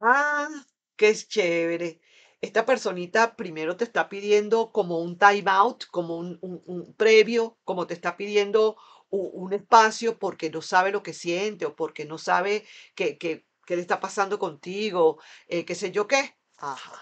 Ah, qué chévere. Esta personita primero te está pidiendo como un time out, como un, un- previo, como te está pidiendo un, espacio porque no sabe lo que siente o porque no sabe qué, le está pasando contigo, eh, qué sé yo qué. Ajá.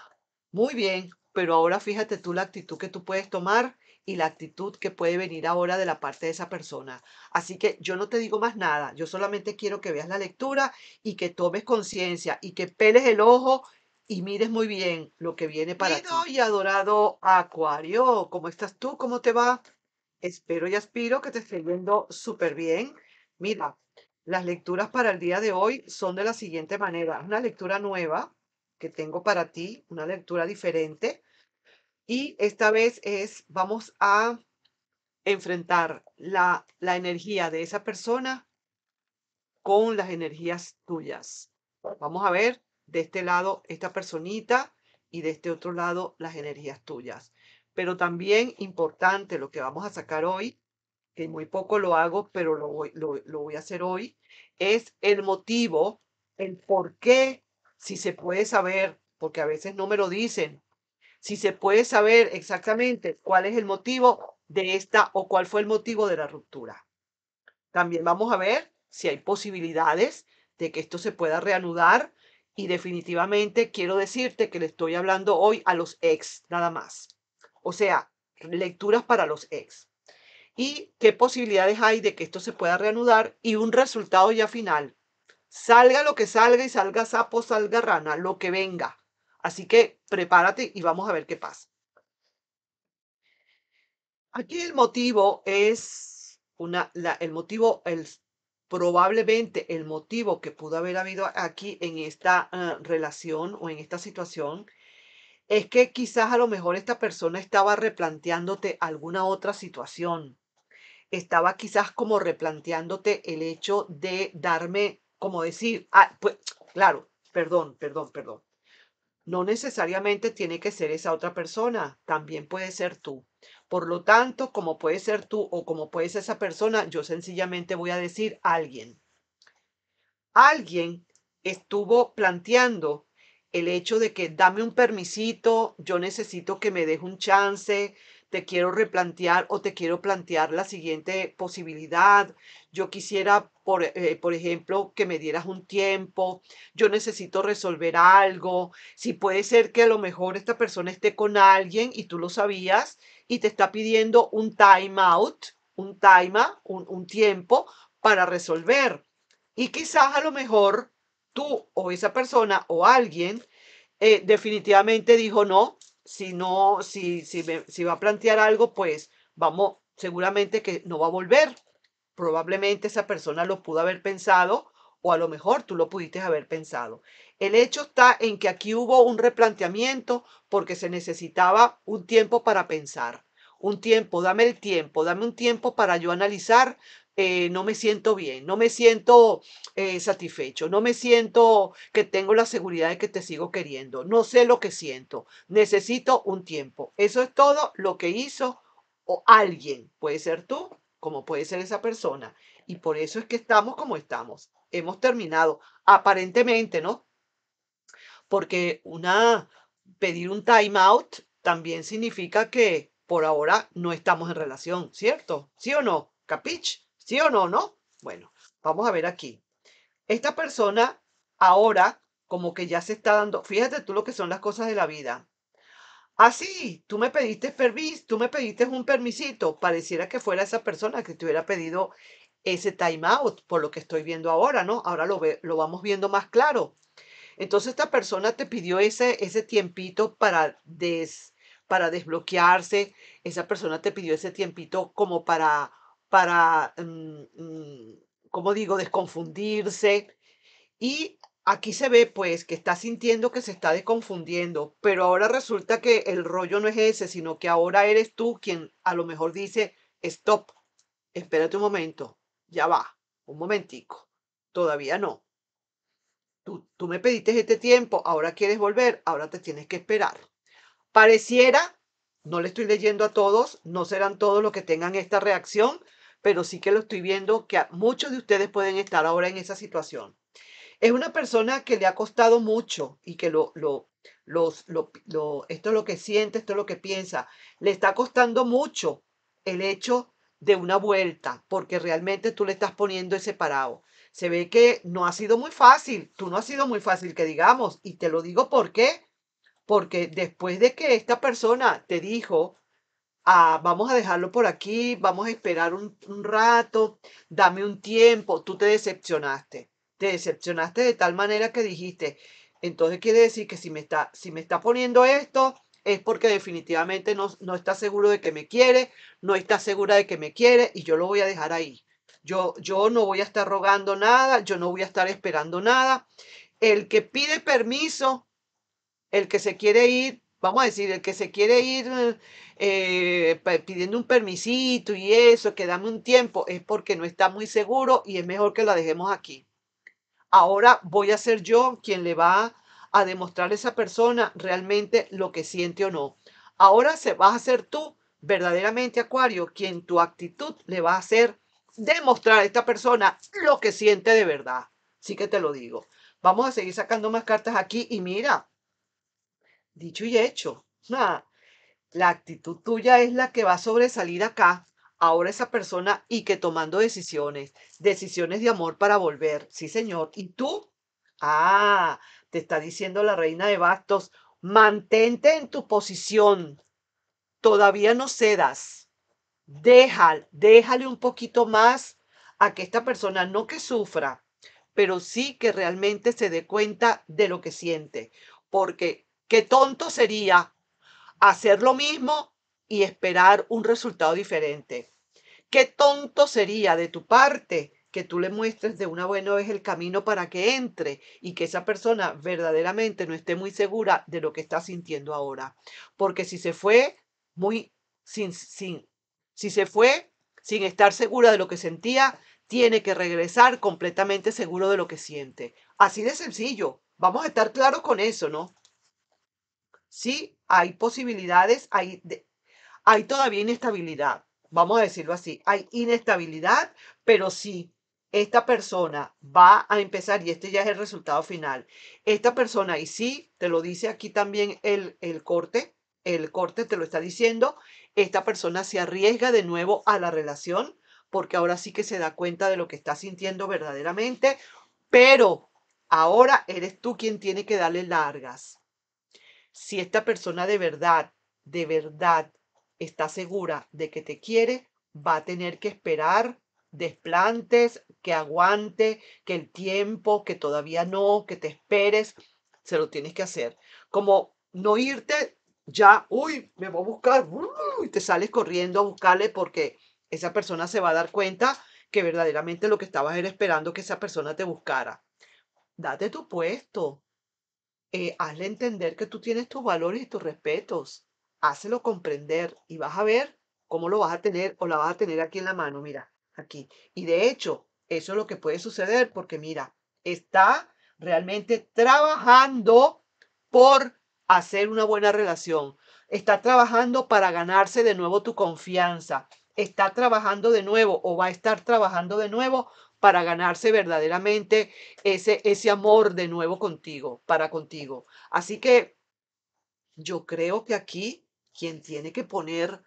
Muy bien, pero ahora fíjate tú la actitud que tú puedes tomar y la actitud que puede venir ahora de la parte de esa persona. Así que yo no te digo más nada, yo solamente quiero que veas la lectura y que tomes conciencia y que peles el ojo y mires muy bien lo que viene para Querido y adorado Acuario, ¿cómo estás tú? ¿Cómo te va? Espero y aspiro que te esté yendo súper bien. Mira, las lecturas para el día de hoy son de la siguiente manera. Una lectura nueva que tengo para ti, una lectura diferente y esta vez es, vamos a enfrentar la, energía de esa persona con las energías tuyas. Vamos a ver de este lado esta personita y de este otro lado las energías tuyas. Pero también importante lo que vamos a sacar hoy, que muy poco lo hago, pero lo lo voy a hacer hoy, es el motivo, el por qué, si se puede saber, porque a veces no me lo dicen, si se puede saber exactamente cuál es el motivo de esta o cuál fue el motivo de la ruptura. También vamos a ver si hay posibilidades de que esto se pueda reanudar y definitivamente quiero decirte que le estoy hablando hoy a los ex nada más. O sea, lecturas para los ex. Y qué posibilidades hay de que esto se pueda reanudar y un resultado ya final. Salga lo que salga y salga sapo, salga rana, lo que venga Así que prepárate y vamos a ver qué pasa. Aquí el motivo es una, el motivo, el, probablemente el motivo que pudo haber habido aquí en esta ah, relación o en esta situación es que quizás a lo mejor esta persona estaba replanteándote alguna otra situación. Estaba quizás como replanteándote el hecho de darme, como decir, ah, pues, claro, perdón, perdón, perdón. No necesariamente tiene que ser esa otra persona, también puede ser tú. Por lo tanto, como puede ser tú o como puede ser esa persona, yo sencillamente voy a decir alguien. Alguien estuvo planteando el hecho de que dame un permisito, yo necesito que me deje un chance, te quiero replantear o te quiero plantear la siguiente posibilidad, yo quisiera, por, eh, por ejemplo, que me dieras un tiempo, yo necesito resolver algo, si puede ser que a lo mejor esta persona esté con alguien y tú lo sabías y te está pidiendo un time out, un time, un, un tiempo para resolver. Y quizás a lo mejor tú o esa persona o alguien eh, definitivamente dijo, no, si no, si, si, va a plantear algo, pues vamos, seguramente que no va a volver. Probablemente esa persona lo pudo haber pensado o a lo mejor tú lo pudiste haber pensado. El hecho está en que aquí hubo un replanteamiento porque se necesitaba un tiempo para pensar, un tiempo, dame el tiempo, dame un tiempo para yo analizar eh, no me siento bien, no me siento eh, satisfecho, no me siento que tengo la seguridad de que te sigo queriendo, no sé lo que siento, necesito un tiempo. Eso es todo lo que hizo o alguien, puede ser tú, como puede ser esa persona. Y por eso es que estamos como estamos. Hemos terminado, aparentemente, ¿no? Porque una, pedir un time out también significa que por ahora no estamos en relación, ¿cierto? ¿Sí o no? ¿Capich? ¿Sí o no, no? Bueno, vamos a ver aquí. Esta persona ahora como que ya se está dando, fíjate tú lo que son las cosas de la vida. Así, ah, tú me pediste permiso, tú me pediste un permisito, pareciera que fuera esa persona que te hubiera pedido ese time out, por lo que estoy viendo ahora, ¿no? Ahora lo, lo vamos viendo más claro. Entonces esta persona te pidió ese, ese tiempito para, des, para desbloquearse, esa persona te pidió ese tiempito como para para, mm, mm, como digo, desconfundirse. Y aquí se ve pues que está sintiendo que se está desconfundiendo, pero ahora resulta que el rollo no es ese, sino que ahora eres tú quien a lo mejor dice, stop, espérate un momento, ya va, un momentico, todavía no. Tú, tú me pediste este tiempo, ahora quieres volver, ahora te tienes que esperar. Pareciera, no le estoy leyendo a todos, no serán todos los que tengan esta reacción, pero sí que lo estoy viendo que muchos de ustedes pueden estar ahora en esa situación. Es una persona que le ha costado mucho y que lo, lo, esto es lo que siente, esto es lo que piensa. Le está costando mucho el hecho de una vuelta, porque realmente tú le estás poniendo ese parado. Se ve que no ha sido muy fácil, tú no has sido muy fácil que digamos, y te lo digo por qué, porque después de que esta persona te dijo Ah, vamos a dejarlo por aquí, vamos a esperar un, rato, dame un tiempo, tú te decepcionaste. Te decepcionaste de tal manera que dijiste, entonces quiere decir que si me está, si me está poniendo esto, es porque definitivamente no, está seguro de que me quiere, no está segura de que me quiere y yo lo voy a dejar ahí. Yo, yo no voy a estar rogando nada, yo no voy a estar esperando nada. El que pide permiso, el que se quiere ir, vamos a decir, el que se quiere ir eh, pidiendo un permisito y eso, que dame un tiempo, es porque no está muy seguro y es mejor que la dejemos aquí. Ahora voy a ser yo quien le va a demostrar a esa persona realmente lo que siente o no. Ahora se vas a ser tú, verdaderamente Acuario, quien tu actitud le va a hacer demostrar a esta persona lo que siente de verdad. Sí que te lo digo. Vamos a seguir sacando más cartas aquí y mira, Dicho y hecho. la actitud tuya es la que va a sobresalir acá, ahora esa persona, y que tomando decisiones, decisiones de amor para volver. Sí, señor. ¿Y tú? Ah, te está diciendo la reina de bastos, mantente en tu posición. Todavía no cedas. Déjale, déjale un poquito más a que esta persona no que sufra, pero sí que realmente se dé cuenta de lo que siente, porque Qué tonto sería hacer lo mismo y esperar un resultado diferente. Qué tonto sería de tu parte que tú le muestres de una buena vez el camino para que entre y que esa persona verdaderamente no esté muy segura de lo que está sintiendo ahora. Porque si se fue muy sin, sin si se fue sin estar segura de lo que sentía, tiene que regresar completamente seguro de lo que siente. Así de sencillo. Vamos a estar claros con eso, ¿no? ¿sí? Hay posibilidades, hay, hay todavía inestabilidad, vamos a decirlo así, hay inestabilidad, pero sí. Esta persona va a empezar, y este ya es el resultado final. Esta persona, y sí, te lo dice aquí también el, el corte, el corte te lo está diciendo, esta persona se arriesga de nuevo a la relación, porque ahora sí que se da cuenta de lo que está sintiendo verdaderamente, pero ahora eres tú quien tiene que darle largas si esta persona de verdad, de verdad está segura de que te quiere, va a tener que esperar desplantes, que aguante, que el tiempo, que todavía no, que te esperes, se lo tienes que hacer. Como no irte ya, uy, me voy a buscar, ¡uh! y te sales corriendo a buscarle porque esa persona se va a dar cuenta que verdaderamente lo que estabas era esperando que esa persona te buscara. Date tu puesto, eh, hazle entender que tú tienes tus valores y tus respetos. hazlo comprender y vas a ver cómo lo vas a tener o la vas a tener aquí en la mano, mira, aquí. Y de hecho, eso es lo que puede suceder porque mira, está realmente trabajando por hacer una buena relación. Está trabajando para ganarse de nuevo tu confianza. Está trabajando de nuevo o va a estar trabajando de nuevo para ganarse verdaderamente ese, ese amor de nuevo contigo, para contigo. Así que yo creo que aquí quien tiene que poner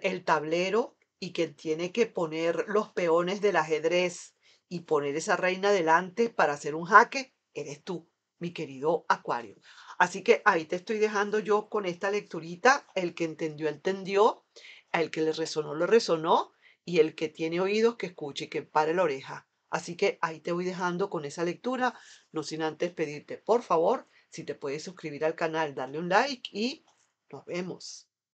el tablero y quien tiene que poner los peones del ajedrez y poner esa reina delante para hacer un jaque, eres tú, mi querido Acuario. Así que ahí te estoy dejando yo con esta lecturita. El que entendió, entendió. El que le resonó, lo resonó y el que tiene oídos que escuche y que pare la oreja. Así que ahí te voy dejando con esa lectura, no sin antes pedirte, por favor, si te puedes suscribir al canal, darle un like y nos vemos.